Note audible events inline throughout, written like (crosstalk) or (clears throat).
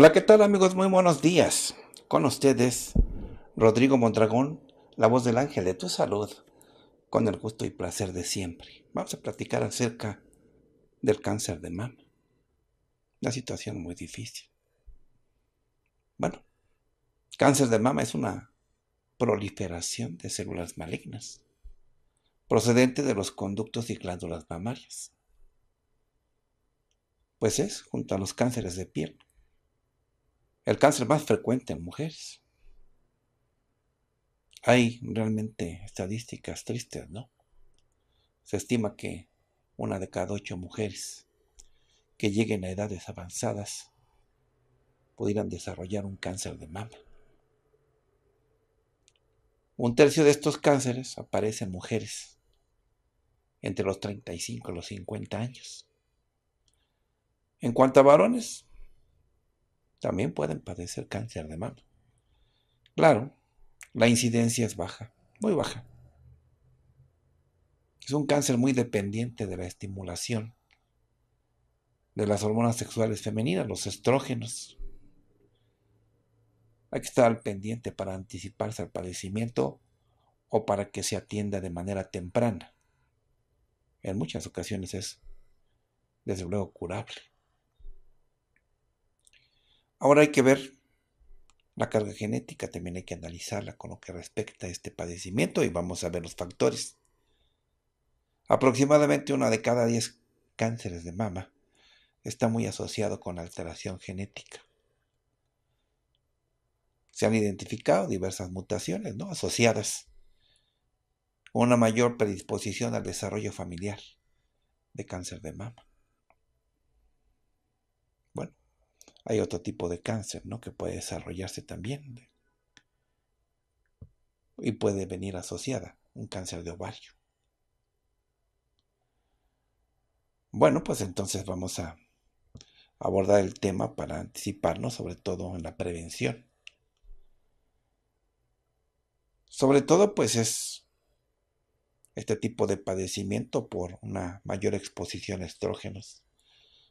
Hola, ¿qué tal amigos? Muy buenos días. Con ustedes, Rodrigo Mondragón, la voz del ángel de tu salud, con el gusto y placer de siempre. Vamos a platicar acerca del cáncer de mama. Una situación muy difícil. Bueno, cáncer de mama es una proliferación de células malignas procedente de los conductos y glándulas mamarias. Pues es junto a los cánceres de piel el cáncer más frecuente en mujeres. Hay realmente estadísticas tristes, ¿no? Se estima que una de cada ocho mujeres que lleguen a edades avanzadas pudieran desarrollar un cáncer de mama. Un tercio de estos cánceres aparecen en mujeres entre los 35 y los 50 años. En cuanto a varones, también pueden padecer cáncer de mama. Claro, la incidencia es baja, muy baja. Es un cáncer muy dependiente de la estimulación de las hormonas sexuales femeninas, los estrógenos. Hay que estar al pendiente para anticiparse al padecimiento o para que se atienda de manera temprana. En muchas ocasiones es, desde luego, curable. Ahora hay que ver la carga genética, también hay que analizarla con lo que respecta a este padecimiento y vamos a ver los factores. Aproximadamente una de cada diez cánceres de mama está muy asociado con alteración genética. Se han identificado diversas mutaciones ¿no? asociadas una mayor predisposición al desarrollo familiar de cáncer de mama. Hay otro tipo de cáncer, ¿no? Que puede desarrollarse también. Y puede venir asociada un cáncer de ovario. Bueno, pues entonces vamos a abordar el tema para anticiparnos, sobre todo en la prevención. Sobre todo, pues es este tipo de padecimiento por una mayor exposición a estrógenos,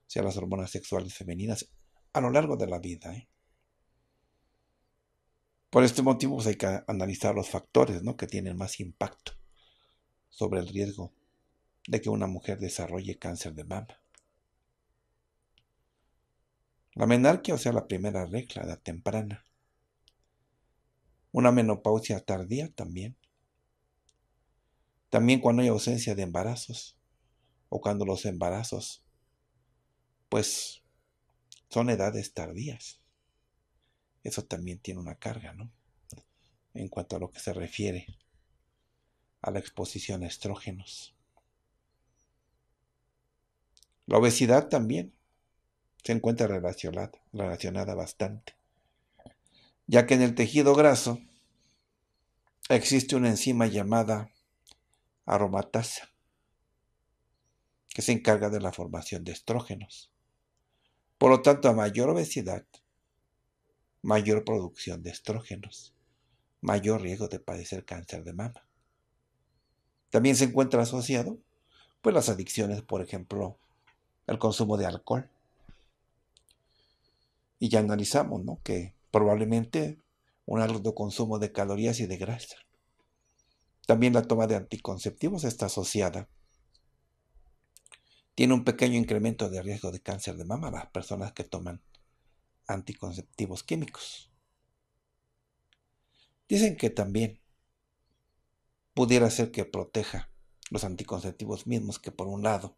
sea las hormonas sexuales femeninas a lo largo de la vida. ¿eh? Por este motivo pues, hay que analizar los factores que tienen más impacto sobre el riesgo de que una mujer desarrolle cáncer de mama. La menarquía, o sea, la primera regla, la temprana. Una menopausia tardía también. También cuando hay ausencia de embarazos o cuando los embarazos pues son edades tardías. Eso también tiene una carga, ¿no? En cuanto a lo que se refiere a la exposición a estrógenos. La obesidad también se encuentra relacionada, relacionada bastante, ya que en el tejido graso existe una enzima llamada aromatasa, que se encarga de la formación de estrógenos. Por lo tanto, a mayor obesidad, mayor producción de estrógenos, mayor riesgo de padecer cáncer de mama. También se encuentra asociado pues las adicciones, por ejemplo, el consumo de alcohol. Y ya analizamos, ¿no? Que probablemente un alto consumo de calorías y de grasa. También la toma de anticonceptivos está asociada tiene un pequeño incremento de riesgo de cáncer de mama las personas que toman anticonceptivos químicos. Dicen que también pudiera ser que proteja los anticonceptivos mismos que por un lado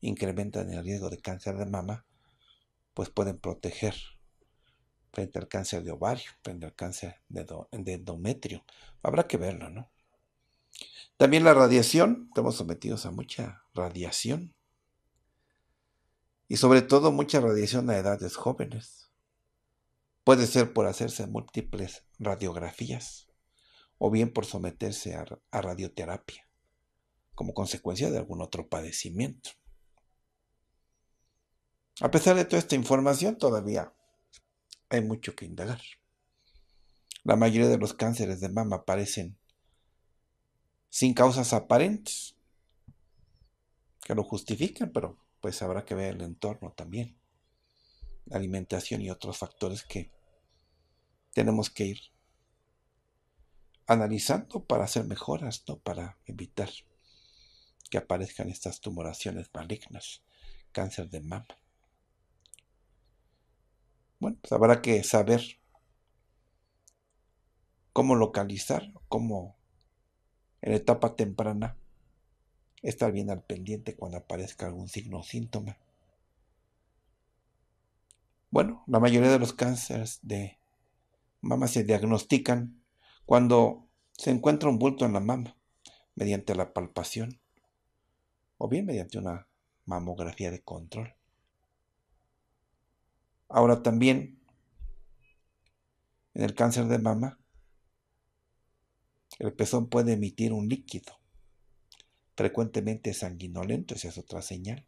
incrementan el riesgo de cáncer de mama, pues pueden proteger frente al cáncer de ovario, frente al cáncer de, endometrio. Habrá que verlo, ¿no? También la radiación, estamos sometidos a mucha radiación y sobre todo mucha radiación a edades jóvenes. Puede ser por hacerse múltiples radiografías o bien por someterse a, radioterapia como consecuencia de algún otro padecimiento. A pesar de toda esta información, todavía hay mucho que indagar. La mayoría de los cánceres de mama aparecen sin causas aparentes que lo justifiquen pero pues habrá que ver el entorno también, la alimentación y otros factores que tenemos que ir analizando para hacer mejoras, para evitar que aparezcan estas tumoraciones malignas, cáncer de mama. Bueno, pues habrá que saber cómo localizar, cómo en etapa temprana estar bien al pendiente cuando aparezca algún signo o síntoma. Bueno, la mayoría de los cánceres de mama se diagnostican cuando se encuentra un bulto en la mama mediante la palpación o bien mediante una mamografía de control. Ahora también en el cáncer de mama el pezón puede emitir un líquido frecuentemente sanguinolento, esa es otra señal.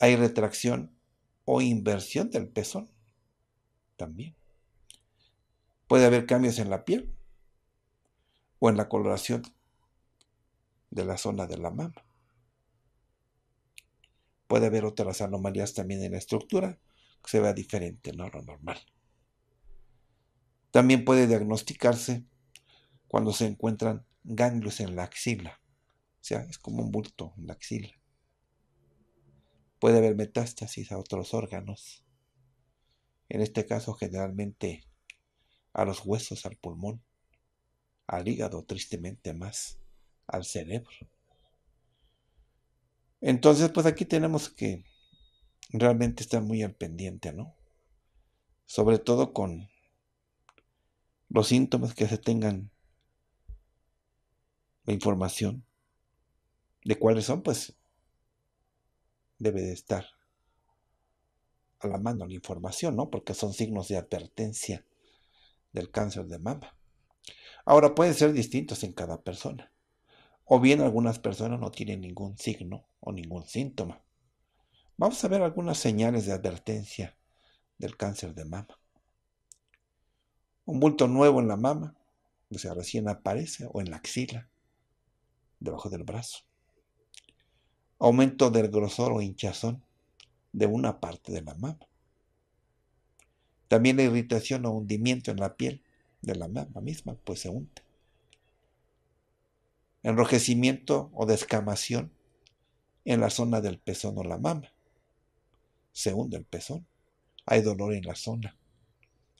Hay retracción o inversión del pezón también. Puede haber cambios en la piel o en la coloración de la zona de la mama. Puede haber otras anomalías también en la estructura que se vea diferente, no lo normal. También puede diagnosticarse cuando se encuentran ganglios en la axila o sea, es como un bulto en la axila. Puede haber metástasis a otros órganos. En este caso, generalmente a los huesos, al pulmón, al hígado, tristemente más, al cerebro. Entonces, pues aquí tenemos que realmente estar muy al pendiente, ¿no? Sobre todo con los síntomas que se tengan la información de cuáles son, pues debe de estar a la mano la información, ¿no? Porque son signos de advertencia del cáncer de mama. Ahora, pueden ser distintos en cada persona. O bien algunas personas no tienen ningún signo o ningún síntoma. Vamos a ver algunas señales de advertencia del cáncer de mama. Un bulto nuevo en la mama, o sea, recién aparece, o en la axila, debajo del brazo aumento del grosor o hinchazón de una parte de la mama. También la irritación o hundimiento en la piel de la mama misma, pues se hunde. Enrojecimiento o descamación en la zona del pezón o la mama. Se hunde el pezón. Hay dolor en la zona.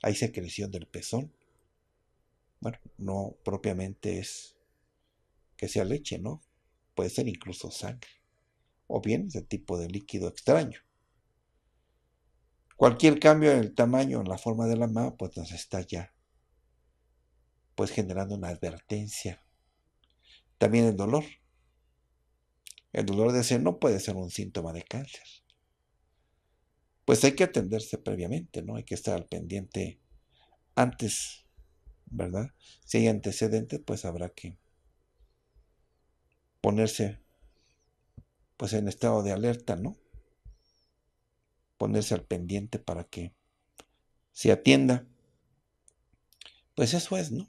Hay secreción del pezón. Bueno, no propiamente es que sea leche, ¿no? Puede ser incluso sangre o bien ese tipo de líquido extraño. Cualquier cambio en el tamaño o en la forma de la mano, pues nos está ya pues generando una advertencia. También el dolor. El dolor de seno puede ser un síntoma de cáncer. Pues hay que atenderse previamente, ¿no? Hay que estar al pendiente antes, ¿verdad? Si hay antecedentes, pues habrá que ponerse pues en estado de alerta, ¿no? Ponerse al pendiente para que se atienda. Pues eso es, ¿no?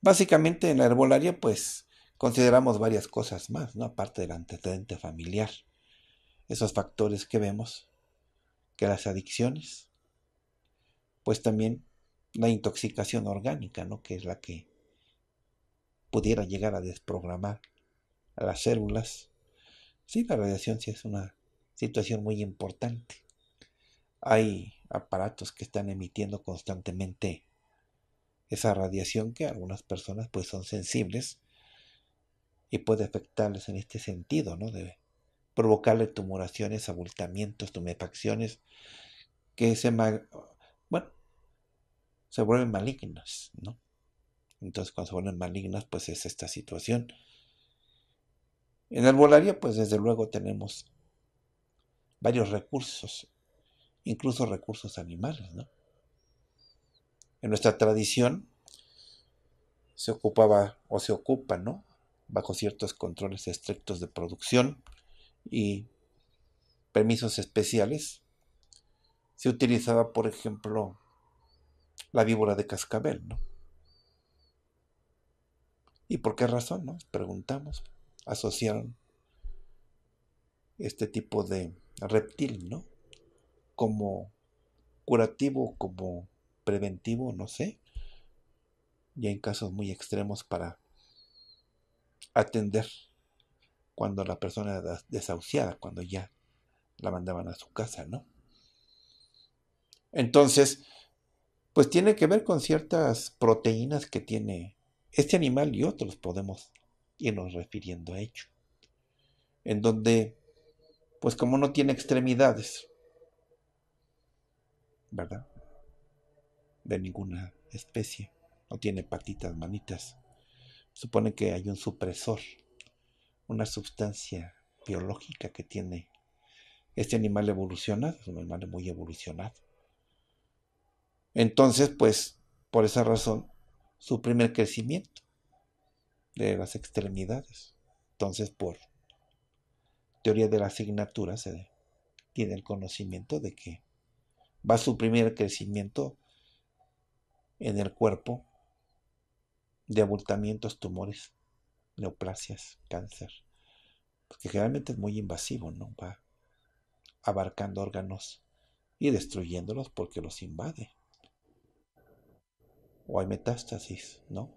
Básicamente en la herbolaria, pues consideramos varias cosas más, ¿no? Aparte del antecedente familiar, esos factores que vemos, que las adicciones, pues también la intoxicación orgánica, ¿no? Que es la que pudiera llegar a desprogramar a las células Sí, la radiación sí es una situación muy importante. Hay aparatos que están emitiendo constantemente esa radiación que algunas personas pues son sensibles y puede afectarles en este sentido, ¿no? debe provocarle tumoraciones, abultamientos, tumefacciones que se bueno, se vuelven malignas, ¿no? Entonces cuando se vuelven malignas pues es esta situación. En arbolaria, pues desde luego tenemos varios recursos, incluso recursos animales, ¿no? En nuestra tradición se ocupaba o se ocupa, ¿no? Bajo ciertos controles estrictos de producción y permisos especiales, se utilizaba, por ejemplo, la víbora de cascabel, ¿no? ¿Y por qué razón, no? Preguntamos asociaron este tipo de reptil, ¿no? Como curativo, como preventivo, no sé. Ya en casos muy extremos para atender cuando la persona era desahuciada, cuando ya la mandaban a su casa, ¿no? Entonces, pues tiene que ver con ciertas proteínas que tiene este animal y otros podemos y nos refiriendo a ello. En donde, pues como no tiene extremidades, ¿verdad? De ninguna especie, no tiene patitas, manitas. Supone que hay un supresor, una sustancia biológica que tiene este animal evolucionado, es un animal muy evolucionado. Entonces, pues, por esa razón, suprime el crecimiento de las extremidades. Entonces, por teoría de la asignatura se tiene el conocimiento de que va a suprimir el crecimiento en el cuerpo de abultamientos, tumores, neoplasias, cáncer, porque generalmente es muy invasivo, ¿no? Va abarcando órganos y destruyéndolos porque los invade. O hay metástasis, ¿no?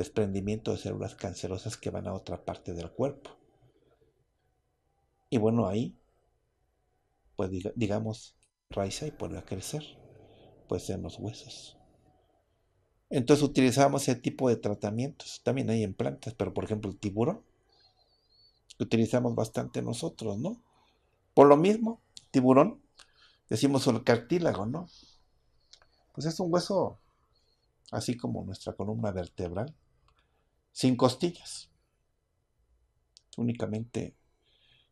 desprendimiento de células cancerosas que van a otra parte del cuerpo. Y bueno, ahí, pues digamos, raiza y vuelve a crecer, pues en los huesos. Entonces utilizamos ese tipo de tratamientos. También hay en plantas, pero por ejemplo el tiburón, utilizamos bastante nosotros, ¿no? Por lo mismo, tiburón, decimos el cartílago, ¿no? Pues es un hueso así como nuestra columna vertebral, sin costillas, únicamente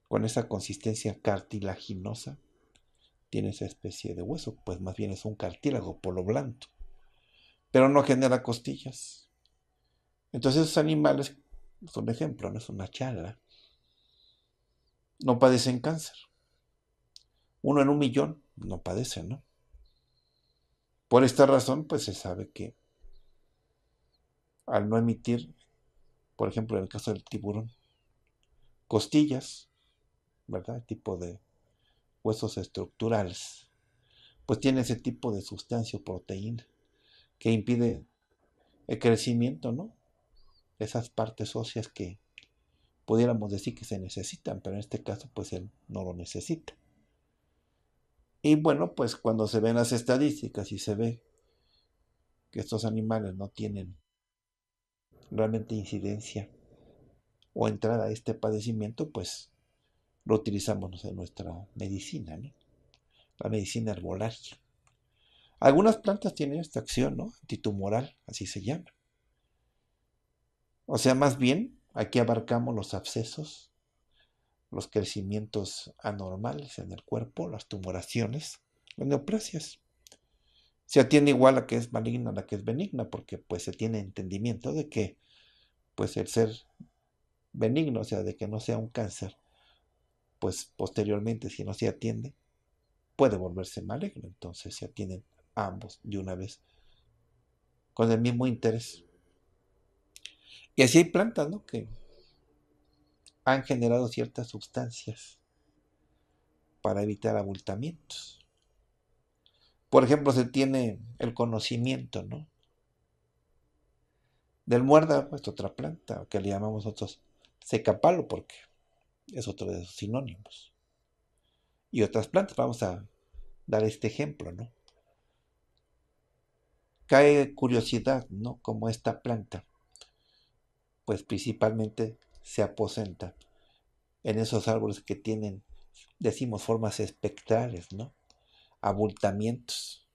con esa consistencia cartilaginosa tiene esa especie de hueso, pues más bien es un cartílago por lo pero no genera costillas. Entonces esos animales, son ejemplo, no es una chala. no padecen cáncer. Uno en un millón no padece, ¿no? Por esta razón, pues se sabe que al no emitir por ejemplo en el caso del tiburón. Costillas, ¿verdad? Tipo de huesos estructurales, pues tiene ese tipo de sustancia o proteína que impide el crecimiento, ¿no? Esas partes óseas que pudiéramos decir que se necesitan, pero en este caso pues él no lo necesita. Y bueno, pues cuando se ven las estadísticas y se ve que estos animales no tienen realmente incidencia o entrada a este padecimiento, pues lo utilizamos en nuestra medicina, la medicina herbolaria. Algunas plantas tienen esta acción, ¿no? Antitumoral, así se llama. O sea, más bien, aquí abarcamos los abscesos, los crecimientos anormales en el cuerpo, las tumoraciones, las neoplasias se atiende igual a la que es maligna, a la que es benigna, porque pues se tiene entendimiento de que pues el ser benigno, o sea, de que no sea un cáncer, pues posteriormente si no se atiende, puede volverse maligno, entonces se atienden ambos de una vez con el mismo interés. Y así hay plantas, Que han generado ciertas sustancias para evitar abultamientos por ejemplo, se tiene el conocimiento, ¿no? Del muerda, pues otra planta, que le llamamos nosotros secapalo, porque es otro de sus sinónimos. Y otras plantas, vamos a dar este ejemplo, ¿no? Cae curiosidad, ¿no? Como esta planta, pues principalmente se aposenta en esos árboles que tienen, decimos, formas espectrales, ¿no? abultamientos.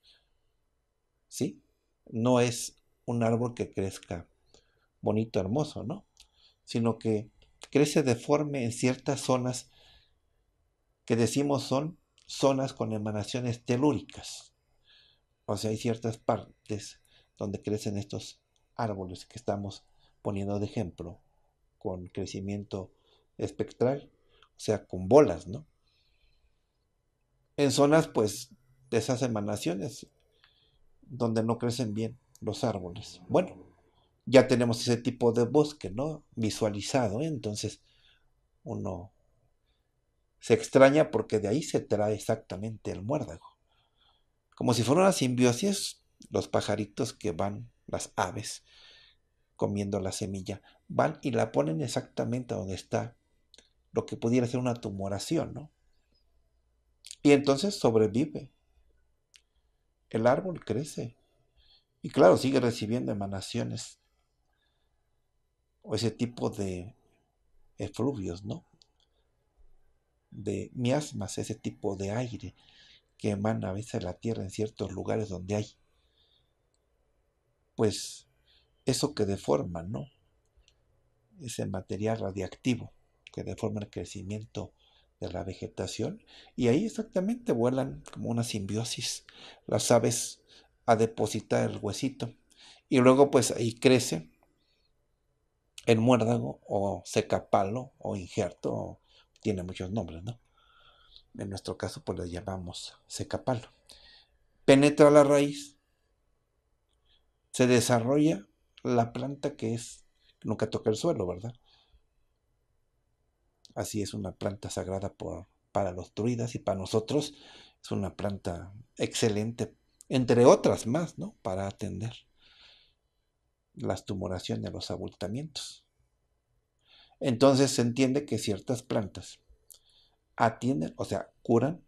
¿Sí? No es un árbol que crezca bonito, hermoso, ¿no? Sino que crece deforme en ciertas zonas que decimos son zonas con emanaciones telúricas. O sea, hay ciertas partes donde crecen estos árboles que estamos poniendo de ejemplo con crecimiento espectral, o sea, con bolas, ¿no? en zonas pues de esas emanaciones donde no crecen bien los árboles. Bueno, ya tenemos ese tipo de bosque, ¿no? Visualizado, ¿eh? entonces uno se extraña porque de ahí se trae exactamente el muérdago. Como si fuera una simbiosis, los pajaritos que van, las aves, comiendo la semilla, van y la ponen exactamente donde está lo que pudiera ser una tumoración, ¿no? Y entonces sobrevive. El árbol crece. Y claro, sigue recibiendo emanaciones o ese tipo de efluvios, ¿no? De miasmas, ese tipo de aire que emana a veces la tierra en ciertos lugares donde hay. Pues eso que deforma, ¿no? Ese material radiactivo que deforma el crecimiento de la vegetación y ahí exactamente vuelan como una simbiosis las aves a depositar el huesito y luego pues ahí crece el muérdago o secapalo o injerto, tiene muchos nombres, ¿no? En nuestro caso pues le llamamos secapalo. Penetra la raíz, se desarrolla la planta que es, nunca toca el suelo, ¿verdad? Así es una planta sagrada para los druidas y para nosotros es una planta excelente, entre otras más, ¿no? Para atender las tumoraciones, los abultamientos. Entonces se entiende que ciertas plantas atienden, o sea, curan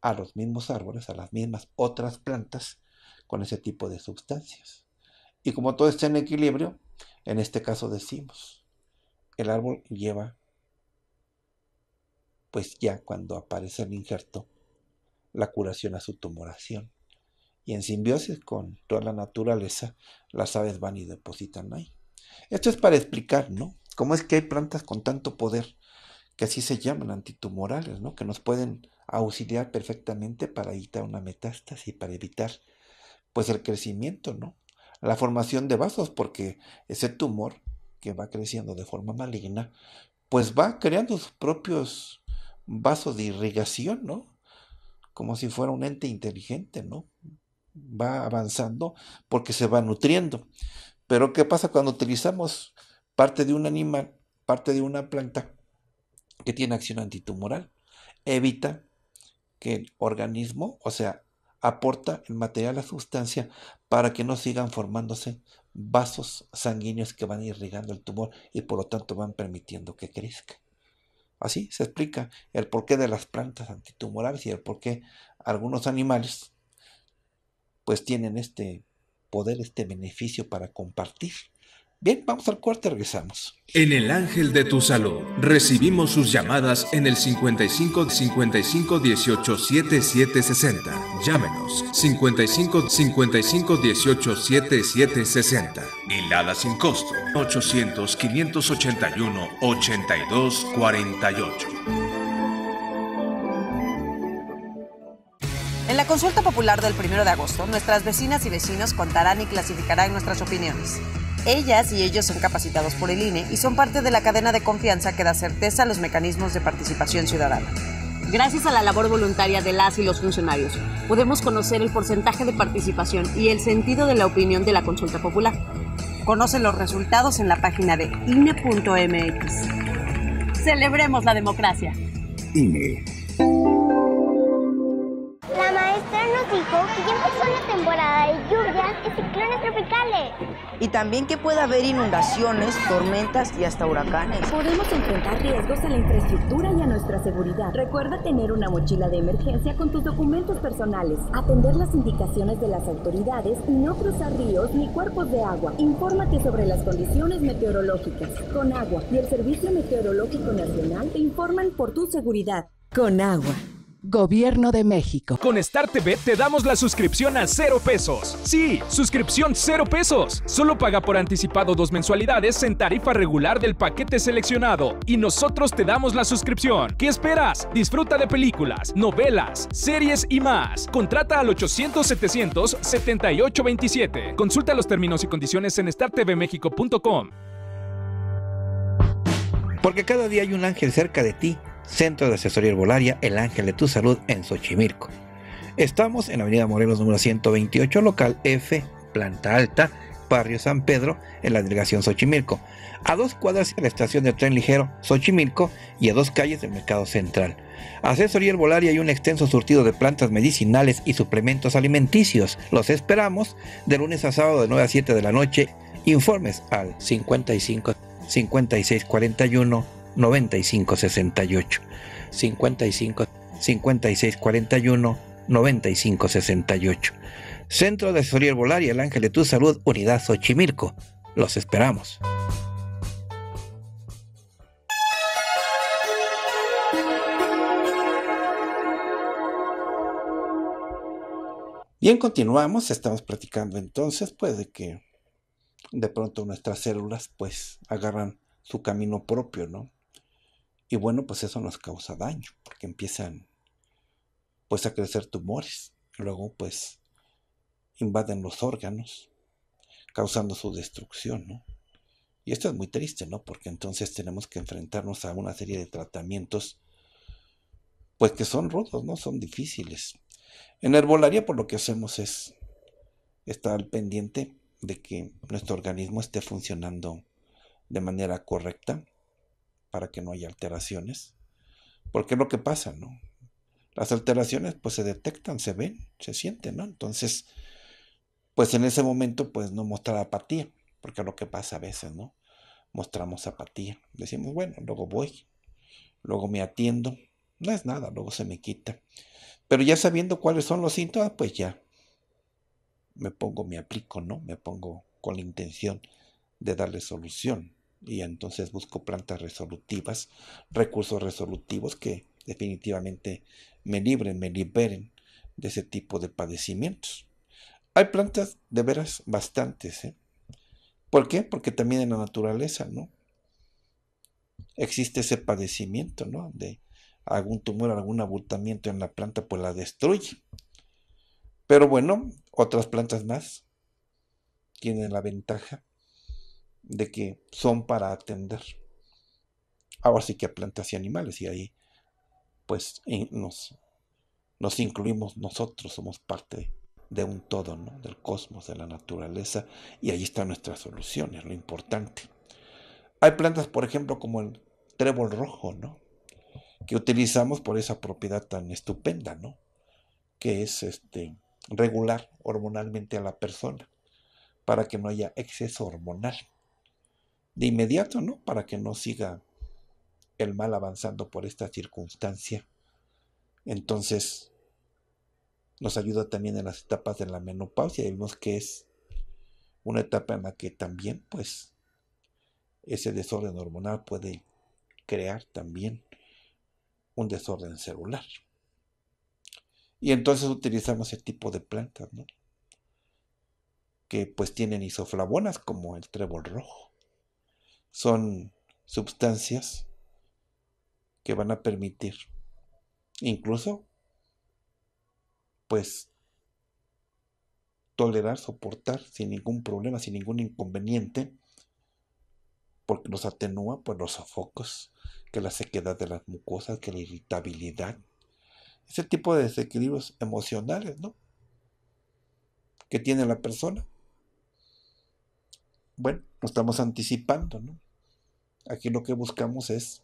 a los mismos árboles, a las mismas otras plantas con ese tipo de sustancias. Y como todo está en equilibrio, en este caso decimos, el árbol lleva pues ya cuando aparece el injerto, la curación a su tumoración. Y en simbiosis con toda la naturaleza, las aves van y depositan ahí. Esto es para explicar, ¿no? Cómo es que hay plantas con tanto poder, que así se llaman antitumorales, ¿no? Que nos pueden auxiliar perfectamente para evitar una metástasis y para evitar, pues, el crecimiento, ¿no? La formación de vasos, porque ese tumor que va creciendo de forma maligna, pues va creando sus propios vasos de irrigación, ¿no? Como si fuera un ente inteligente, ¿no? Va avanzando porque se va nutriendo. Pero ¿qué pasa cuando utilizamos parte de un animal, parte de una planta que tiene acción antitumoral? Evita que el organismo, o sea, aporta el material a la sustancia para que no sigan formándose vasos sanguíneos que van irrigando el tumor y por lo tanto van permitiendo que crezca. Así se explica el porqué de las plantas antitumorales y el porqué algunos animales pues tienen este poder, este beneficio para compartir. Bien, vamos al corte, regresamos. En el Ángel de tu Salud recibimos sus llamadas en el 55 55 18 7760. Llámenos 55 55 18 7760. Hilada sin costo 800 581 82 48. En la consulta popular del primero de agosto, nuestras vecinas y vecinos contarán y clasificarán nuestras opiniones. Ellas y ellos son capacitados por el INE y son parte de la cadena de confianza que da certeza a los mecanismos de participación ciudadana. Gracias a la labor voluntaria de las y los funcionarios, podemos conocer el porcentaje de participación y el sentido de la opinión de la consulta popular. Conoce los resultados en la página de INE.mx. Celebremos la democracia. INE. y también que pueda haber inundaciones, tormentas y hasta huracanes. Podemos enfrentar riesgos a la infraestructura y a nuestra seguridad. Recuerda tener una mochila de emergencia con tus documentos personales, atender las indicaciones de las autoridades y no cruzar ríos ni cuerpos de agua. Infórmate sobre las condiciones meteorológicas. Con agua y el Servicio Meteorológico Nacional te informan por tu seguridad. Con agua. Gobierno de México. Con Star TV te damos la suscripción a cero pesos. Sí, suscripción cero pesos. Solo paga por anticipado dos mensualidades en tarifa regular del paquete seleccionado y nosotros te damos la suscripción. ¿Qué esperas? Disfruta de películas, novelas, series y más. Contrata al 800-700-7827. Consulta los términos y condiciones en startvmexico.com. Porque cada día hay un ángel cerca de ti Centro de Asesoría Herbolaria El Ángel de Tu Salud en Xochimilco. Estamos en la Avenida Morelos número 128, local F, planta alta, barrio San Pedro, en la delegación Xochimilco, a dos cuadras de la estación de tren ligero Xochimilco y a dos calles del mercado central. Asesoría Herbolaria y un extenso surtido de plantas medicinales y suplementos alimenticios. Los esperamos de lunes a sábado de 9 a 7 de la noche. Informes al 55 56 41 9568, 55 5641 9568. Centro de Asesoría Volar y el Ángel de Tu Salud, Unidad Xochimilco. Los esperamos. Bien, continuamos. Estamos platicando entonces, pues, de que de pronto nuestras células, pues, agarran su camino propio, ¿no? Y bueno, pues eso nos causa daño, porque empiezan pues a crecer tumores, luego pues invaden los órganos, causando su destrucción, Y esto es muy triste, ¿no? Porque entonces tenemos que enfrentarnos a una serie de tratamientos, pues que son rudos, ¿no? Son difíciles. En herbolaria, por lo que hacemos es estar al pendiente de que nuestro organismo esté funcionando de manera correcta, para que no haya alteraciones. Porque es lo que pasa, ¿no? Las alteraciones pues se detectan, se ven, se sienten, ¿no? Entonces, pues en ese momento pues no mostrar apatía, porque es lo que pasa a veces, ¿no? Mostramos apatía. Decimos, bueno, luego voy, luego me atiendo, no es nada, luego se me quita. Pero ya sabiendo cuáles son los síntomas, pues ya me pongo, me aplico, ¿no? Me pongo con la intención de darle solución y entonces busco plantas resolutivas, recursos resolutivos que definitivamente me libren, me liberen de ese tipo de padecimientos. Hay plantas de veras bastantes. ¿eh? ¿Por qué? Porque también en la naturaleza, ¿no? Existe ese padecimiento, ¿no? De algún tumor, algún abultamiento en la planta, pues la destruye. Pero bueno, otras plantas más tienen la ventaja de que son para atender. Ahora sí que plantas y animales, y ahí pues nos, nos incluimos nosotros, somos parte de un todo, ¿no? del cosmos, de la naturaleza, y ahí están nuestras soluciones, lo importante. Hay plantas, por ejemplo, como el trébol rojo, ¿no? que utilizamos por esa propiedad tan estupenda, ¿no? que es este, regular hormonalmente a la persona, para que no haya exceso hormonal de inmediato, ¿no? Para que no siga el mal avanzando por esta circunstancia. Entonces, nos ayuda también en las etapas de la menopausia. Y vimos que es una etapa en la que también, pues, ese desorden hormonal puede crear también un desorden celular. Y entonces utilizamos ese tipo de plantas, ¿no? Que pues tienen isoflavonas como el trébol rojo son sustancias que van a permitir incluso pues tolerar, soportar sin ningún problema, sin ningún inconveniente, porque nos atenúa por pues, los sofocos, que la sequedad de las mucosas, que la irritabilidad, ese tipo de desequilibrios emocionales, ¿no? Que tiene la persona. Bueno, lo estamos anticipando, ¿no? Aquí lo que buscamos es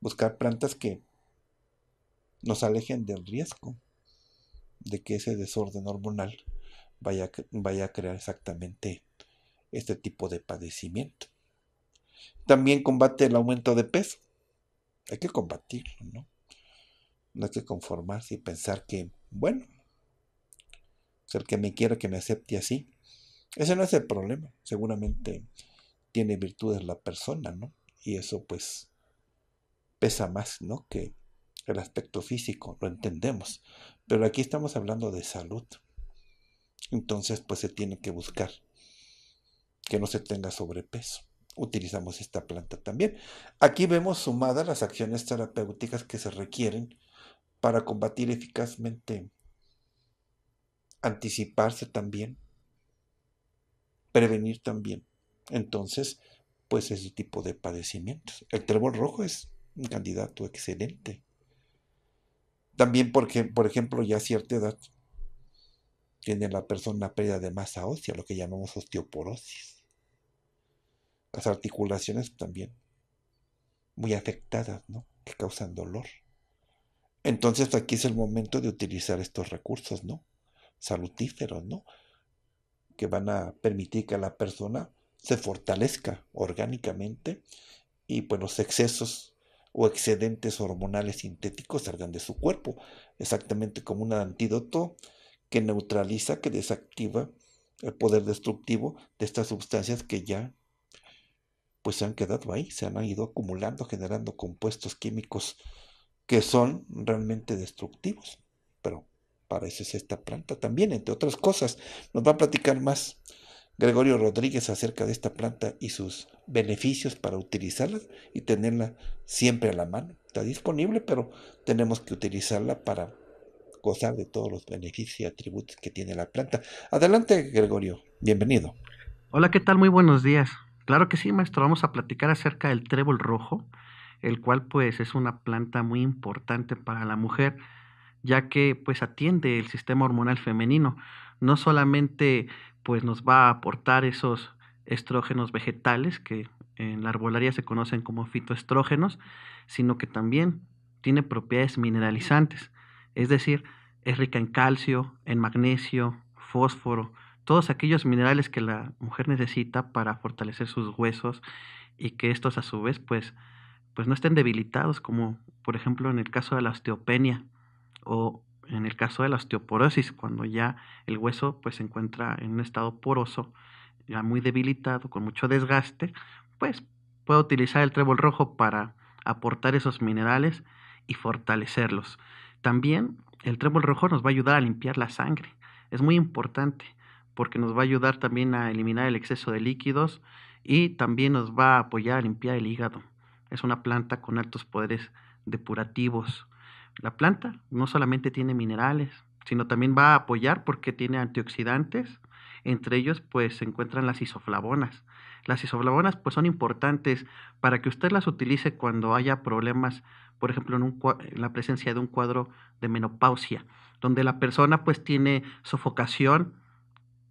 buscar plantas que nos alejen del riesgo de que ese desorden hormonal vaya, vaya a crear exactamente este tipo de padecimiento. También combate el aumento de peso. Hay que combatirlo, ¿no? No hay que conformarse y pensar que, bueno, ser pues que me quiera que me acepte así. Ese no es el problema. Seguramente tiene virtudes la persona, ¿no? Y eso pues pesa más, ¿no? Que el aspecto físico, lo entendemos. Pero aquí estamos hablando de salud. Entonces pues se tiene que buscar que no se tenga sobrepeso. Utilizamos esta planta también. Aquí vemos sumadas las acciones terapéuticas que se requieren para combatir eficazmente, anticiparse también, prevenir también entonces, pues ese tipo de padecimientos. El trébol rojo es un candidato excelente. También porque, por ejemplo, ya a cierta edad tiene la persona pérdida de masa ósea, lo que llamamos osteoporosis. Las articulaciones también muy afectadas, ¿no? Que causan dolor. Entonces aquí es el momento de utilizar estos recursos, ¿no? Salutíferos, ¿no? Que van a permitir que la persona se fortalezca orgánicamente y pues los excesos o excedentes hormonales sintéticos salgan de su cuerpo, exactamente como un antídoto que neutraliza, que desactiva el poder destructivo de estas sustancias que ya pues se han quedado ahí, se han ido acumulando, generando compuestos químicos que son realmente destructivos. Pero para eso es esta planta también, entre otras cosas. Nos va a platicar más Gregorio Rodríguez acerca de esta planta y sus beneficios para utilizarla y tenerla siempre a la mano. Está disponible, pero tenemos que utilizarla para gozar de todos los beneficios y atributos que tiene la planta. Adelante, Gregorio. Bienvenido. Hola, ¿qué tal? Muy buenos días. Claro que sí, maestro. Vamos a platicar acerca del trébol rojo, el cual pues es una planta muy importante para la mujer, ya que pues atiende el sistema hormonal femenino. No solamente pues nos va a aportar esos estrógenos vegetales que en la arbolaria se conocen como fitoestrógenos, sino que también tiene propiedades mineralizantes, es decir, es rica en calcio, en magnesio, fósforo, todos aquellos minerales que la mujer necesita para fortalecer sus huesos y que estos a su vez pues, pues no estén debilitados, como por ejemplo en el caso de la osteopenia o en el caso de la osteoporosis, cuando ya el hueso pues, se encuentra en un estado poroso, ya muy debilitado, con mucho desgaste, pues puedo utilizar el trébol rojo para aportar esos minerales y fortalecerlos. También el trébol rojo nos va a ayudar a limpiar la sangre. Es muy importante porque nos va a ayudar también a eliminar el exceso de líquidos y también nos va a apoyar a limpiar el hígado. Es una planta con altos poderes depurativos. La planta no solamente tiene minerales, sino también va a apoyar porque tiene antioxidantes, entre ellos pues se encuentran las isoflavonas. Las isoflavonas pues son importantes para que usted las utilice cuando haya problemas, por ejemplo, en, la presencia de un cuadro de menopausia, donde la persona pues tiene sofocación,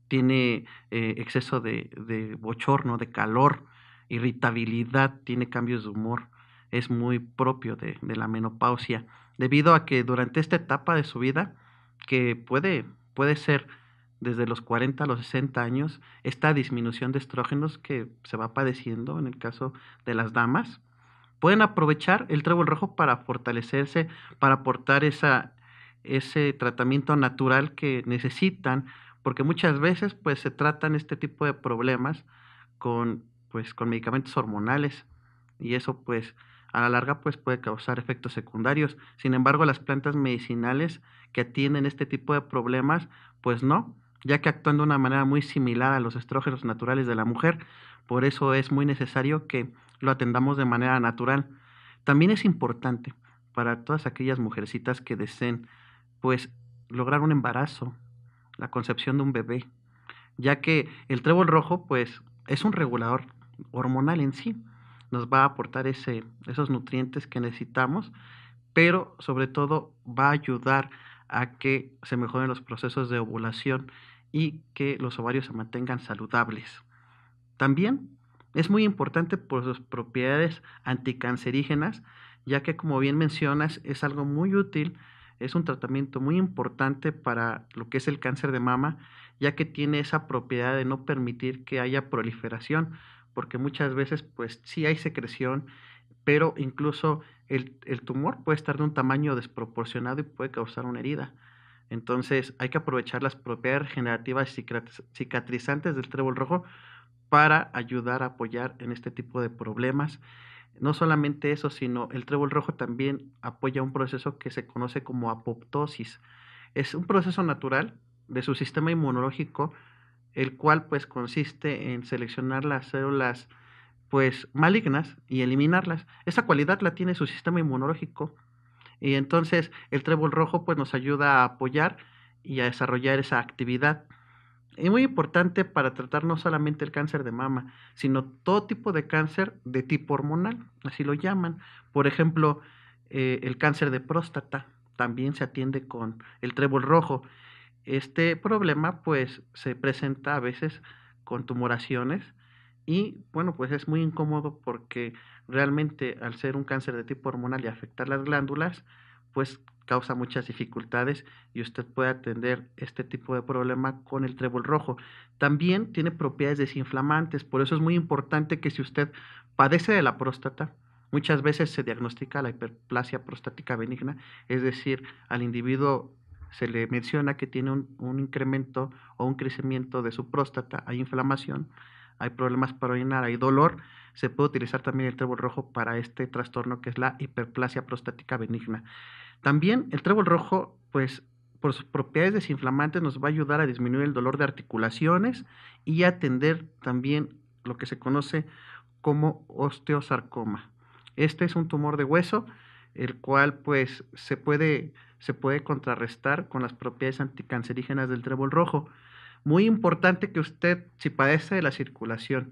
tiene eh, exceso de, bochorno, de calor, irritabilidad, tiene cambios de humor, es muy propio de la menopausia debido a que durante esta etapa de su vida, que puede, puede ser desde los 40 a los 60 años, esta disminución de estrógenos que se va padeciendo en el caso de las damas, pueden aprovechar el trébol rojo para fortalecerse, para aportar esa, ese tratamiento natural que necesitan, porque muchas veces pues se tratan este tipo de problemas con pues con medicamentos hormonales y eso pues a la larga pues puede causar efectos secundarios. Sin embargo, las plantas medicinales que atienden este tipo de problemas, pues no, ya que actúan de una manera muy similar a los estrógenos naturales de la mujer. Por eso es muy necesario que lo atendamos de manera natural. También es importante para todas aquellas mujercitas que deseen pues lograr un embarazo, la concepción de un bebé, ya que el trébol rojo pues es un regulador hormonal en sí nos va a aportar esos nutrientes que necesitamos, pero sobre todo va a ayudar a que se mejoren los procesos de ovulación y que los ovarios se mantengan saludables. También es muy importante por sus propiedades anticancerígenas, ya que como bien mencionas es algo muy útil, es un tratamiento muy importante para lo que es el cáncer de mama, ya que tiene esa propiedad de no permitir que haya proliferación porque muchas veces pues sí hay secreción, pero incluso el, tumor puede estar de un tamaño desproporcionado y puede causar una herida. Entonces hay que aprovechar las propiedades regenerativas cicatrizantes del trébol rojo para ayudar a apoyar en este tipo de problemas. No solamente eso, sino el trébol rojo también apoya un proceso que se conoce como apoptosis. Es un proceso natural de su sistema inmunológico el cual pues consiste en seleccionar las células pues malignas y eliminarlas. Esa cualidad la tiene su sistema inmunológico y entonces el trébol rojo pues nos ayuda a apoyar y a desarrollar esa actividad. Es muy importante para tratar no solamente el cáncer de mama, sino todo tipo de cáncer de tipo hormonal, así lo llaman. Por ejemplo, eh, el cáncer de próstata también se atiende con el trébol rojo. Este problema pues se presenta a veces con tumoraciones y bueno pues es muy incómodo porque realmente al ser un cáncer de tipo hormonal y afectar las glándulas pues causa muchas dificultades y usted puede atender este tipo de problema con el trébol rojo. También tiene propiedades desinflamantes, por eso es muy importante que si usted padece de la próstata, muchas veces se diagnostica la hiperplasia prostática benigna, es decir, al individuo se le menciona que tiene un, incremento o un crecimiento de su próstata, hay inflamación, hay problemas para orinar, hay dolor, se puede utilizar también el trébol rojo para este trastorno que es la hiperplasia prostática benigna. También el trébol rojo, pues por sus propiedades desinflamantes nos va a ayudar a disminuir el dolor de articulaciones y atender también lo que se conoce como osteosarcoma. Este es un tumor de hueso, el cual pues se puede se puede contrarrestar con las propiedades anticancerígenas del trébol rojo. Muy importante que usted, si padece de la circulación,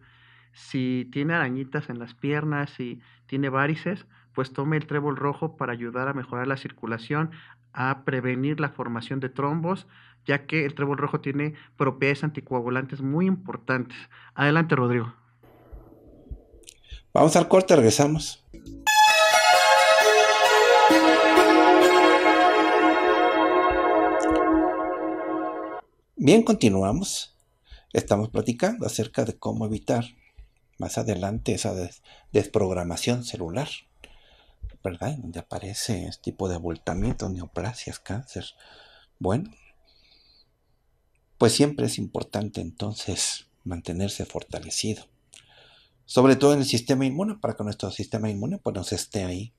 si tiene arañitas en las piernas, si tiene varices, pues tome el trébol rojo para ayudar a mejorar la circulación, a prevenir la formación de trombos, ya que el trébol rojo tiene propiedades anticoagulantes muy importantes. Adelante, Rodrigo. Vamos al corte, regresamos. Bien, continuamos. Estamos platicando acerca de cómo evitar más adelante esa desprogramación celular, ¿verdad? Donde aparece este tipo de abultamiento, neoplasias, cáncer. Bueno, pues siempre es importante entonces mantenerse fortalecido, sobre todo en el sistema inmune, para que nuestro sistema inmune pues, nos esté ahí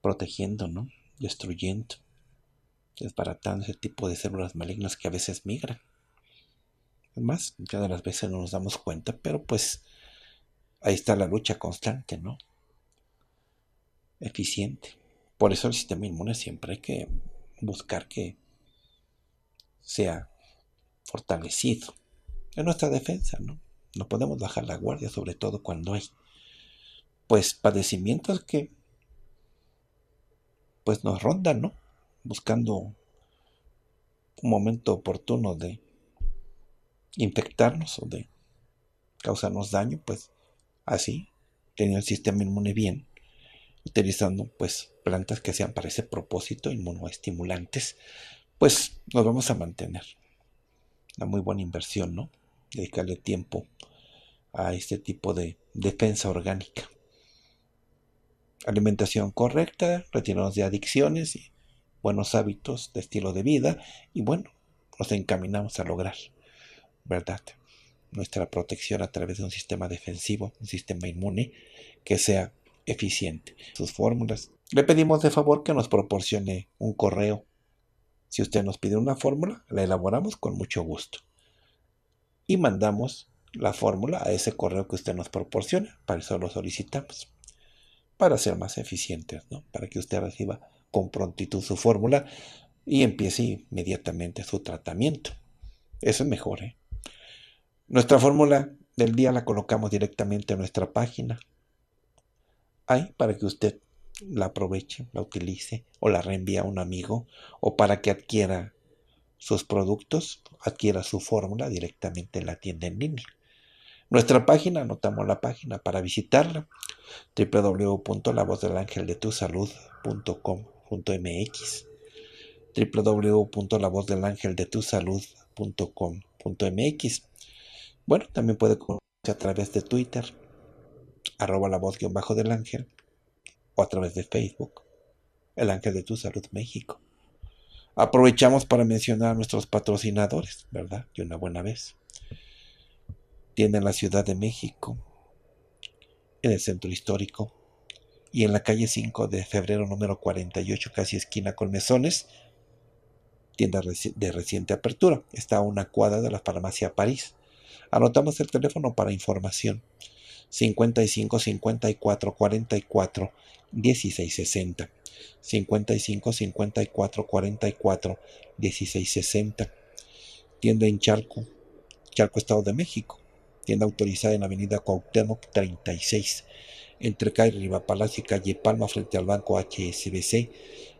protegiendo, ¿no? Destruyendo desbaratando ese tipo de células malignas que a veces migran. Además, ya de las veces no nos damos cuenta, pero pues ahí está la lucha constante, ¿no? Eficiente. Por eso el sistema inmune siempre hay que buscar que sea fortalecido. En nuestra defensa, ¿no? No podemos bajar la guardia, sobre todo cuando hay pues padecimientos que pues nos rondan, ¿no? buscando un momento oportuno de infectarnos o de causarnos daño, pues así, teniendo el sistema inmune bien, utilizando pues plantas que sean para ese propósito inmunoestimulantes, pues nos vamos a mantener. Una muy buena inversión, ¿no? Dedicarle tiempo a este tipo de defensa orgánica. Alimentación correcta, retirarnos de adicciones y buenos hábitos de estilo de vida y bueno, nos encaminamos a lograr, ¿verdad? Nuestra protección a través de un sistema defensivo, un sistema inmune que sea eficiente. Sus fórmulas. Le pedimos de favor que nos proporcione un correo. Si usted nos pide una fórmula, la elaboramos con mucho gusto. Y mandamos la fórmula a ese correo que usted nos proporciona. Para eso lo solicitamos. Para ser más eficientes, ¿no? Para que usted reciba con prontitud su fórmula y empiece inmediatamente su tratamiento. Eso es mejor. ¿eh? Nuestra fórmula del día la colocamos directamente en nuestra página. Ahí para que usted la aproveche, la utilice o la reenvíe a un amigo o para que adquiera sus productos, adquiera su fórmula directamente en la tienda en línea. Nuestra página, anotamos la página para visitarla, www.lavozdelangeldetusalud.com www.lavozdelangeldetusalud.com.mx Bueno, también puede conocerse a través de Twitter, arroba la voz bajo del ángel, o a través de Facebook, El Ángel de Tu Salud México. Aprovechamos para mencionar a nuestros patrocinadores, ¿verdad? Y una buena vez. Tienen la Ciudad de México, en el Centro Histórico, y en la calle 5 de febrero número 48, casi esquina con mesones, tienda de reciente apertura. Está a una cuadra de la farmacia París. Anotamos el teléfono para información. 55 54 44 16 55 54 44 16 Tienda en Charco, Charco Estado de México. Tienda autorizada en la Avenida Cuauhtémoc 36 entre calle Palacio y calle Palma frente al banco HSBC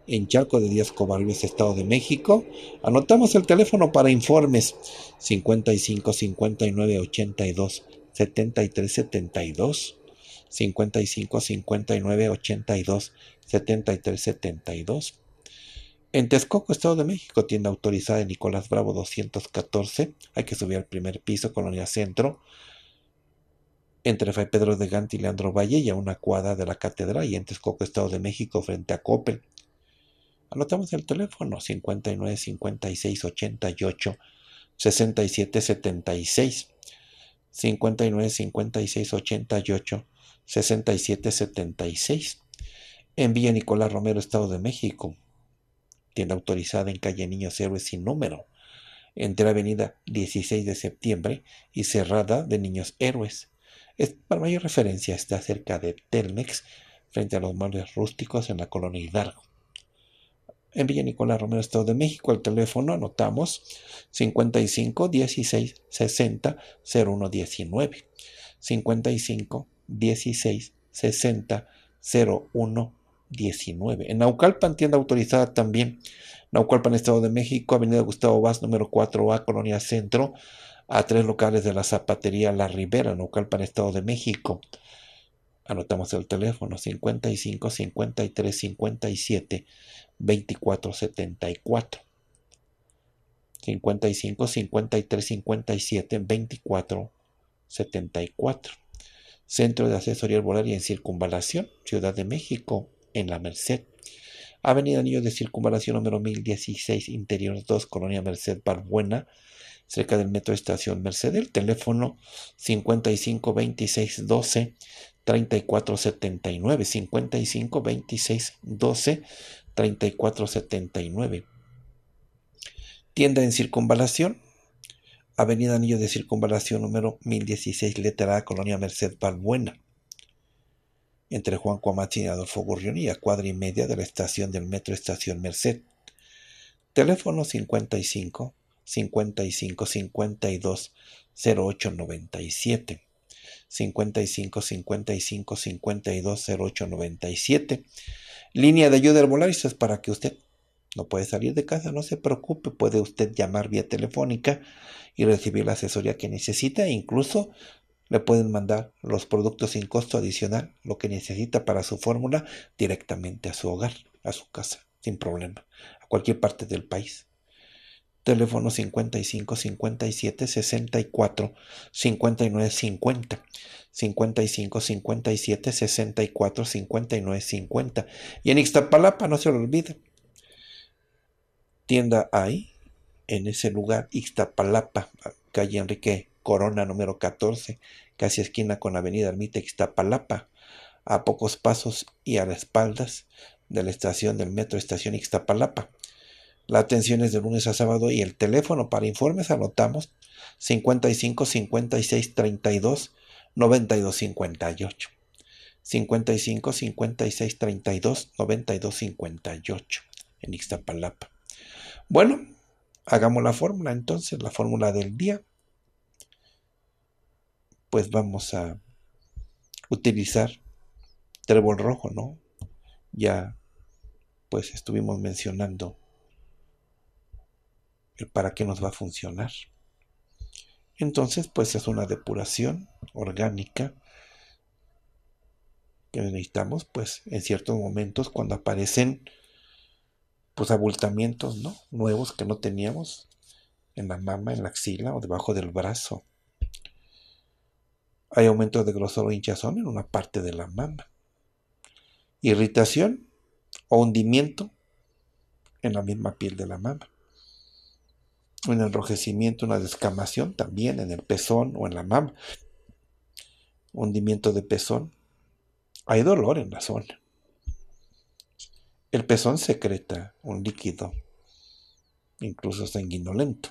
en Charco de Díaz Covarrubias, Estado de México. Anotamos el teléfono para informes 55 59 82 73 72 55 59 82 73 72. En Texcoco, Estado de México, tienda autorizada de Nicolás Bravo 214. Hay que subir al primer piso, Colonia Centro entre Fray Pedro de Gante y Leandro Valle y a una cuadra de la catedral y en Texcoco, Estado de México, frente a Coppel. Anotamos el teléfono 59 56 88 67 76. 59 56 88 67 76. Envía Nicolás Romero, Estado de México. Tienda autorizada en calle Niños Héroes sin número. Entre avenida 16 de septiembre y cerrada de Niños Héroes para mayor referencia está cerca de Telmex, frente a los mares rústicos en la colonia Hidalgo. En Villa Nicolás Romero, Estado de México, al teléfono anotamos 55 16 60 01 19. 55 16 60 01 19. En Naucalpan, tienda autorizada también. Naucalpan, Estado de México, Avenida Gustavo Vaz, número 4A, Colonia Centro, a tres locales de la zapatería La Ribera, para Estado de México. Anotamos el teléfono 55 53 57 24 74. 55 53 57 24 74. Centro de Asesoría Arbolaria en Circunvalación, Ciudad de México, en La Merced. Avenida Anillo de Circunvalación número 1016, Interior 2, Colonia Merced Barbuena, cerca del metro Estación Merced. El teléfono 55 26 12 34 55 26 12 Tienda en circunvalación. Avenida Anillo de Circunvalación número 1016, letra A, Colonia Merced Valbuena. entre Juan Cuamati y Adolfo Gurrión y a cuadra y media de la estación del metro Estación Merced. Teléfono 55 55 52 08 97. 55 55 52 08 97. Línea de ayuda Herbolaris es para que usted no puede salir de casa, no se preocupe, puede usted llamar vía telefónica y recibir la asesoría que necesita, e incluso le pueden mandar los productos sin costo adicional, lo que necesita para su fórmula, directamente a su hogar, a su casa, sin problema, a cualquier parte del país teléfono 55 57 64 59 50. 55 57 64 59 50. Y en Ixtapalapa, no se lo olvide. Tienda ahí, en ese lugar, Ixtapalapa, calle Enrique Corona número 14, casi esquina con Avenida Ermita Ixtapalapa, a pocos pasos y a las espaldas de la estación del metro Estación Ixtapalapa. La atención es de lunes a sábado y el teléfono para informes anotamos 55 56 32 92 58. 55 56 32 92 58 en Ixtapalapa. Bueno, hagamos la fórmula entonces, la fórmula del día. Pues vamos a utilizar trébol rojo, ¿no? Ya pues estuvimos mencionando para qué nos va a funcionar. Entonces, pues es una depuración orgánica que necesitamos, pues en ciertos momentos cuando aparecen pues abultamientos, Nuevos que no teníamos en la mama, en la axila o debajo del brazo. Hay aumento de grosor o hinchazón en una parte de la mama. Irritación o hundimiento en la misma piel de la mama un enrojecimiento, una descamación también en el pezón o en la mama, hundimiento de pezón. Hay dolor en la zona. El pezón secreta un líquido, incluso sanguinolento.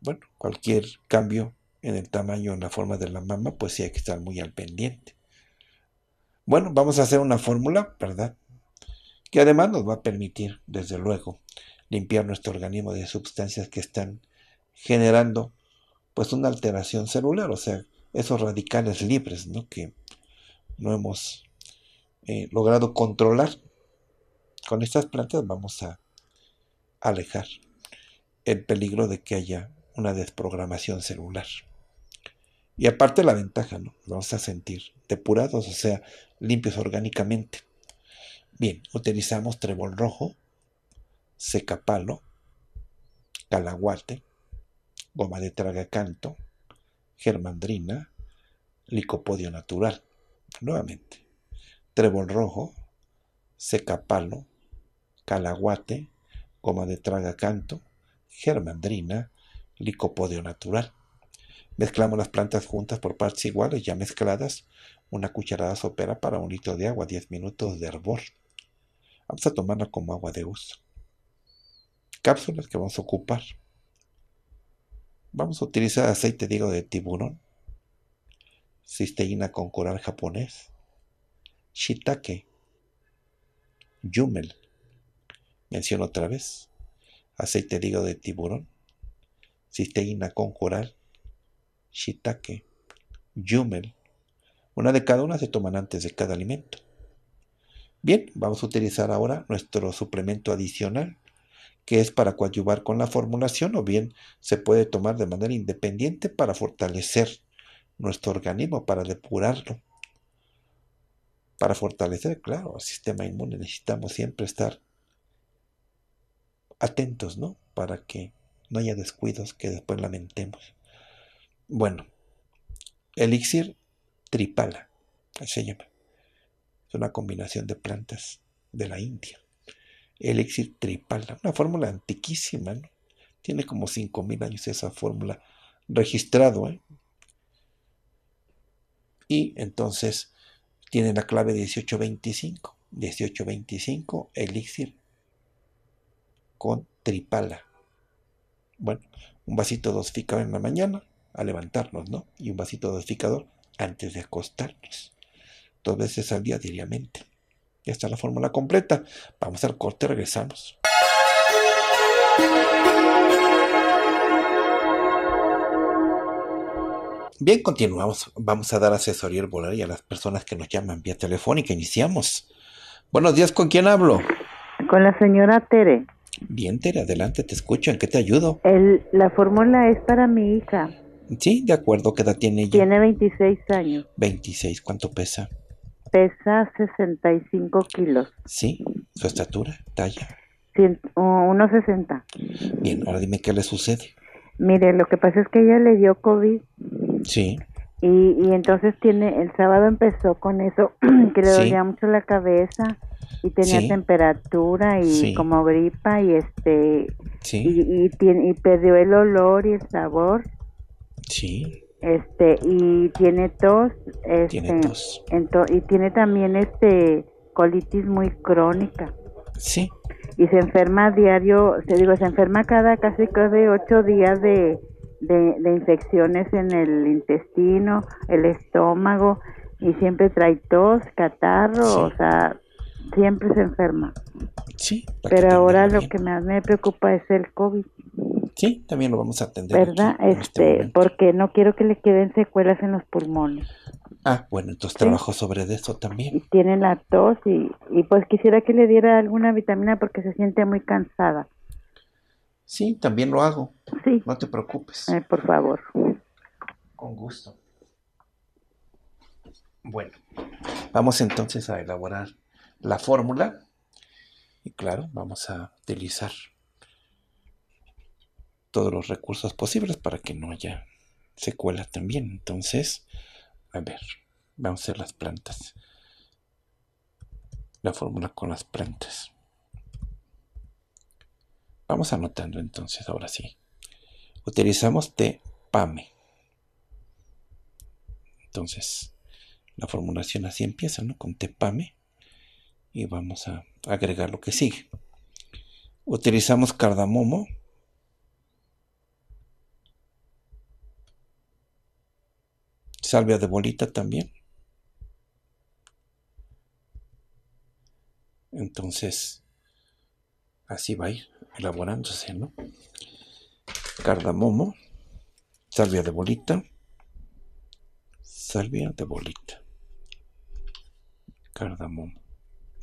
Bueno, cualquier cambio en el tamaño o en la forma de la mama, pues sí hay que estar muy al pendiente. Bueno, vamos a hacer una fórmula, ¿verdad? Que además nos va a permitir, desde luego, limpiar nuestro organismo de sustancias que están generando pues una alteración celular, o sea, esos radicales libres ¿no? que no hemos eh, logrado controlar. Con estas plantas vamos a alejar el peligro de que haya una desprogramación celular. Y aparte la ventaja, ¿no? vamos a sentir depurados, o sea, limpios orgánicamente. Bien, utilizamos trebol rojo, Secapalo, calaguate, Goma de Tragacanto, Germandrina, Licopodio Natural. Nuevamente, trebol Rojo, Secapalo, calaguate, Goma de Tragacanto, Germandrina, Licopodio Natural. Mezclamos las plantas juntas por partes iguales, ya mezcladas. Una cucharada sopera para un litro de agua, 10 minutos de hervor. Vamos a tomarla como agua de uso cápsulas que vamos a ocupar. Vamos a utilizar aceite de de tiburón, cisteína con coral japonés, shiitake, yumel, menciono otra vez, aceite de de tiburón, cisteína con coral, shiitake, yumel. Una de cada una se toman antes de cada alimento. Bien, vamos a utilizar ahora nuestro suplemento adicional que es para coadyuvar con la formulación o bien se puede tomar de manera independiente para fortalecer nuestro organismo, para depurarlo. Para fortalecer, claro, el sistema inmune necesitamos siempre estar atentos, ¿no? Para que no haya descuidos que después lamentemos. Bueno, elixir tripala, así se llama. Es una combinación de plantas de la India elixir tripala, una fórmula antiquísima, Tiene como 5.000 años esa fórmula registrado. ¿eh? Y entonces tiene la clave 1825. 1825, elixir con tripala. Bueno, un vasito dosificador en la mañana, a levantarnos, ¿no? Y un vasito dosificador antes de acostarnos. Dos veces al día diariamente. Ya está la fórmula completa. Vamos al corte, y regresamos. Bien, continuamos. Vamos a dar asesoría volar y a las personas que nos llaman vía telefónica. Iniciamos. Buenos días, ¿con quién hablo? Con la señora Tere. Bien, Tere, adelante, te escucho. ¿En qué te ayudo? la fórmula es para mi hija. Sí, de acuerdo. ¿Qué edad tiene ella? Tiene 26 años. 26, ¿cuánto pesa? Pesa 65 kilos. Sí, su estatura, talla. 1,60. Bien, ahora dime qué le sucede. Mire, lo que pasa es que ella le dio COVID. Sí. Y, entonces tiene, el sábado empezó con eso, (clears throat) que le dolía mucho la cabeza y tenía temperatura y como gripa y este, y, y, y perdió el olor y el sabor. Sí. Este, y tiene tos. Este, y tiene también este colitis muy crónica. Sí. Y se enferma a diario, te digo, se enferma cada casi casi ocho días de, infecciones en el intestino, el estómago, y siempre trae tos, catarro, o sea, siempre se enferma. Sí. Pero ahora lo que más me preocupa es el COVID. Sí, también lo vamos a atender. ¿Verdad? este, este porque no quiero que le queden secuelas en los pulmones. Ah, bueno, entonces trabajo sobre eso también. Y tiene la tos y, pues quisiera que le diera alguna vitamina porque se siente muy cansada. Sí, también lo hago. Sí. No te preocupes. Eh, por favor. Con gusto. Bueno, vamos entonces a elaborar la fórmula y claro, vamos a utilizar todos los recursos posibles para que no haya secuela también. Entonces, a ver, vamos a hacer las plantas. La fórmula con las plantas. Vamos anotando entonces, ahora sí. Utilizamos tepame PAME. Entonces, la formulación así empieza, ¿no? Con pame Y vamos a agregar lo que sigue. Utilizamos cardamomo Salvia de bolita también. Entonces, así va a ir elaborándose, ¿no? Cardamomo, salvia de bolita, salvia de bolita, cardamomo,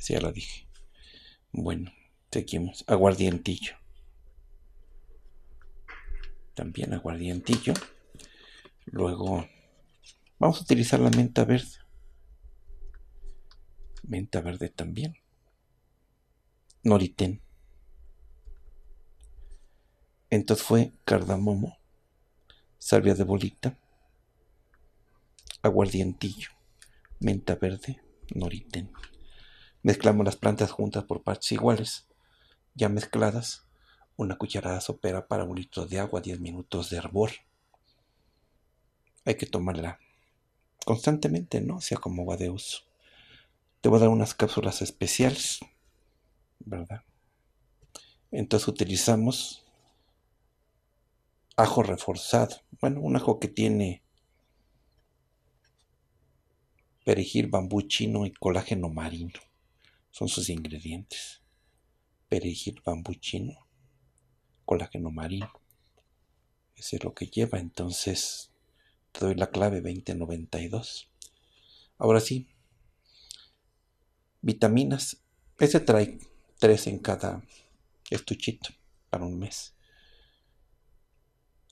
ya la dije. Bueno, seguimos. Aguardientillo. También aguardientillo. Luego Vamos a utilizar la menta verde. Menta verde también. noritén, Entonces fue cardamomo, salvia de bolita, aguardientillo, menta verde, noritén, Mezclamos las plantas juntas por partes iguales. Ya mezcladas, una cucharada sopera para un litro de agua, 10 minutos de hervor. Hay que tomarla constantemente, ¿no? sea, como va de uso. Te voy a dar unas cápsulas especiales, ¿verdad? Entonces utilizamos ajo reforzado. Bueno, un ajo que tiene perejil, bambú chino y colágeno marino. Son sus ingredientes. Perejil, bambú chino, colágeno marino. Ese es lo que lleva. Entonces, te doy la clave 2092. Ahora sí, vitaminas. Ese trae tres en cada estuchito para un mes.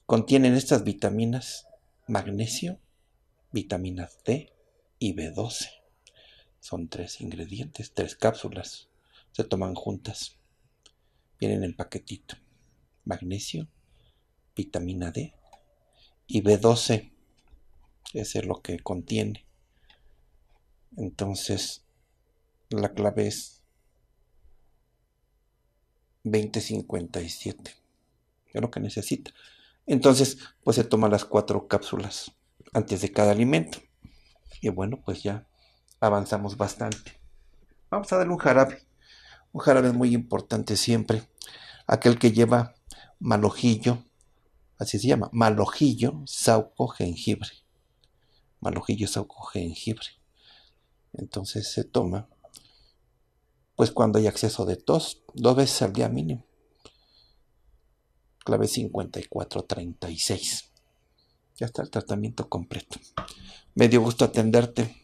Contienen estas vitaminas magnesio, vitamina D y B12. Son tres ingredientes, tres cápsulas. Se toman juntas. Vienen en paquetito. Magnesio, vitamina D y B12. Ese es lo que contiene. Entonces, la clave es 2057. Es lo que necesita. Entonces, pues se toma las cuatro cápsulas antes de cada alimento. Y bueno, pues ya avanzamos bastante. Vamos a darle un jarabe. Un jarabe es muy importante siempre. Aquel que lleva malojillo, así se llama, malojillo, sauco, jengibre malojillo, saúco, jengibre. Entonces se toma, pues cuando hay acceso de tos, dos veces al día mínimo. Clave 5436. Ya está el tratamiento completo. Me dio gusto atenderte.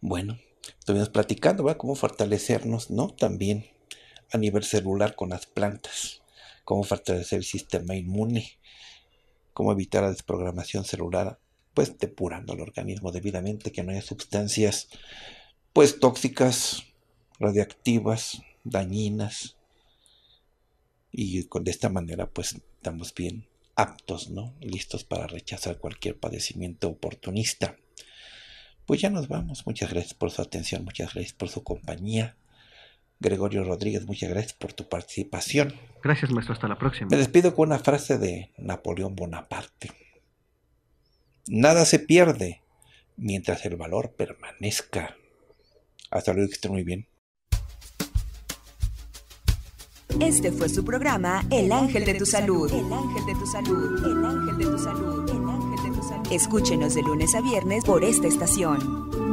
Bueno, estuvimos platicando, ¿verdad? Cómo fortalecernos, ¿no? También a nivel celular con las plantas. Cómo fortalecer el sistema inmune. Cómo evitar la desprogramación celular pues depurando el organismo debidamente, que no haya sustancias pues tóxicas, radiactivas, dañinas. Y de esta manera pues estamos bien aptos, ¿no? Listos para rechazar cualquier padecimiento oportunista. Pues ya nos vamos. Muchas gracias por su atención, muchas gracias por su compañía. Gregorio Rodríguez, muchas gracias por tu participación. Gracias, maestro. Hasta la próxima. Me despido con una frase de Napoleón Bonaparte. Nada se pierde mientras el valor permanezca. Hasta luego, que estén muy bien. Este fue su programa El Ángel de tu Salud. El Ángel de tu Salud. El Ángel de tu Salud. El Ángel de tu Salud. Escúchenos de lunes a viernes por esta estación.